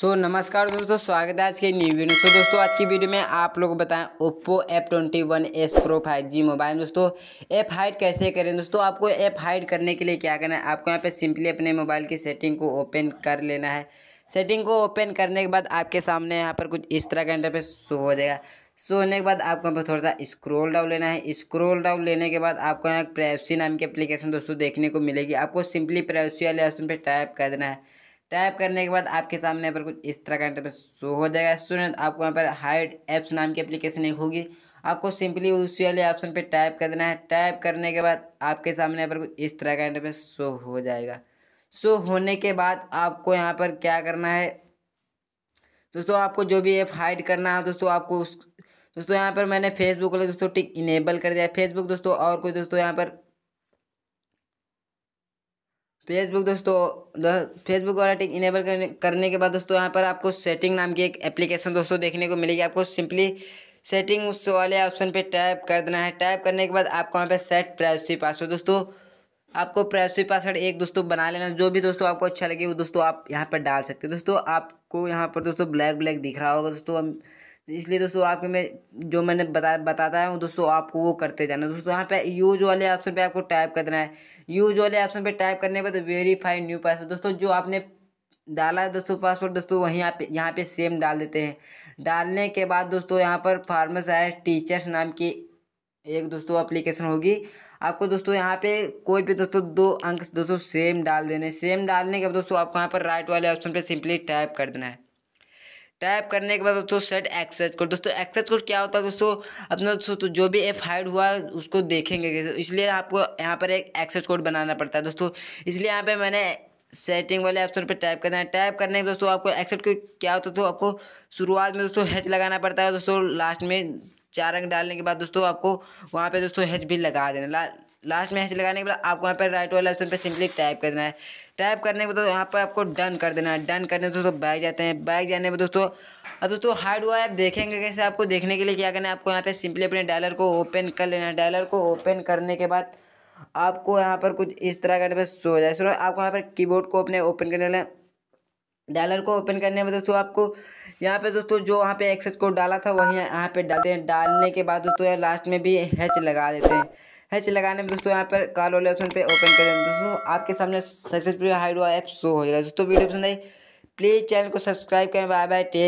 सो so, नमस्कार दोस्तों स्वागत है आज के न्यू वीडियो में सो दोस्तों आज की वीडियो में आप लोग बताएं Oppo F twenty one S Pro five G mobile दोस्तों ऐप हाइड कैसे करें दोस्तों आपको ऐप हाइड करने के लिए क्या करना है आपको यहाँ पे सिंपली अपने मोबाइल की सेटिंग को ओपन कर लेना है सेटिंग को ओपन करने के बाद आपके सामने यहाँ पर कुछ इस तरह का इंटरफेस शो हो जाएगा शो होने के बाद आपको यहाँ पर थोड़ा सा स्क्रोल डाउन लेना है स्क्रोल डाउन लेने के बाद आपको यहाँ प्राइवेसी नाम की एप्लीकेशन दोस्तों देखने को मिलेगी आपको सिंपली प्राइवेसी वाले ऑप्शन पर टाइप कर देना है टाइप करने के बाद आपके सामने यहाँ पर कुछ इस तरह का इंटरफेस शो हो जाएगा स्टूडेंट आपको यहाँ पर हाइड ऐप्स नाम की एप्लीकेशन एक होगी आपको सिंपली उसी वाले ऑप्शन पे टाइप कर देना है टाइप करने के बाद आपके सामने यहाँ पर कुछ इस तरह का इंटरफेस शो हो जाएगा शो होने के बाद आपको यहाँ पर क्या करना है दोस्तों आपको जो भी ऐप हाइड करना है दोस्तों आपको उस दोस्तों यहाँ पर मैंने फेसबुक वाले दोस्तों टिक इनेबल कर दिया है फेसबुक दोस्तों और कोई दोस्तों यहाँ पर फेसबुक दोस्तों फेसबुक वाला टिक इनेबल करने करने के बाद दोस्तों यहाँ पर आपको सेटिंग नाम की एक एप्लीकेशन दोस्तों देखने को मिलेगी आपको सिंपली सेटिंग उस वाले ऑप्शन पे टैप कर देना है टाइप करने के बाद आपको वहाँ पे सेट प्राइवेसी पासवर्ड दोस्तों आपको प्राइवेसी पासवर्ड एक दोस्तों बना लेना जो भी दोस्तों आपको अच्छा लगे वो दोस्तों आप यहाँ पर डाल सकते हैं दोस्तों आपको यहाँ पर दोस्तों ब्लैक ब्लैक दिख रहा होगा दोस्तों इसलिए दोस्तों आपके मैं जो मैंने बता बताता वो दोस्तों आपको वो करते जाना दोस्तों यहाँ पे यूज वाले ऑप्शन पे आपको टाइप करना है यूज वाले ऑप्शन पे टाइप करने पर तो वेरीफाई न्यू पासवर्ड दोस्तों जो आपने डाला है दोस्तों पासवर्ड दोस्तों वहीं यहाँ यहाँ पे सेम डाल देते हैं डालने के बाद दोस्तों यहाँ पर फार्मस आए टीचर्स नाम की एक दोस्तों एप्लीकेशन होगी आपको दोस्तों यहाँ पे कोई भी दोस्तों दो अंक दोस्तों सेम डाल देने सेम डालने के बाद दोस्तों आपको यहाँ पर राइट वाले ऑप्शन पे सिंपली टाइप कर देना है टाइप करने के बाद दोस्तों सेट एक्सेस कोड दोस्तों एक्सेस कोड क्या होता है दोस्तों अपना दोस्तों तो जो भी एफ हाइड हुआ है उसको देखेंगे कैसे इसलिए आपको यहाँ पर एक एक्सेस कोड बनाना पड़ता है दोस्तों इसलिए यहाँ पे मैंने सेटिंग वाले ऑप्शन पर टाइप करना है टाइप करने के दोस्तों आपको एक्सेस कोड क्या होता है तो आपको शुरुआत में दोस्तों हैच लगाना पड़ता है दोस्तों लास्ट में चार अंक डालने के बाद दोस्तों आपको वहाँ पे दोस्तों हेच भी लगा देना ला, लास्ट में हेच लगाने के बाद आपको वहाँ पर राइट वाला ऑप्शन पे सिंपली टाइप कर देना है टाइप करने के बाद यहाँ पर आपको डन कर देना है डन करने दोस्तों बैग जाते हैं बैग जाने पर दोस्तों अब दोस्तों हार्ड हुआ है आप देखेंगे कैसे आपको देखने के लिए क्या करना है आपको यहाँ पर सिंपली अपने डायलर को ओपन कर लेना है डायलर को ओपन करने के बाद आपको यहाँ पर कुछ इस तरह का सो जाए सुनो आपको यहाँ पर कीबोर्ड को अपने ओपन करने वाला डायलर को ओपन करने में दोस्तों आपको यहाँ पे दोस्तों जो यहाँ पे एक्सेस कोड डाला था वही यहाँ पे डालते हैं डालने के बाद दोस्तों लास्ट में भी हैच लगा देते हैं हैच लगाने में दोस्तों यहाँ पर कॉल वाले ऑप्शन पे ओपन कर देते दोस्तों आपके सामने सक्सेसफुल हाइड्रो ऐप शो हो जाएगा दोस्तों वीडियो पसंद आई प्लीज़ चैनल को सब्सक्राइब करें बाय बाय टेक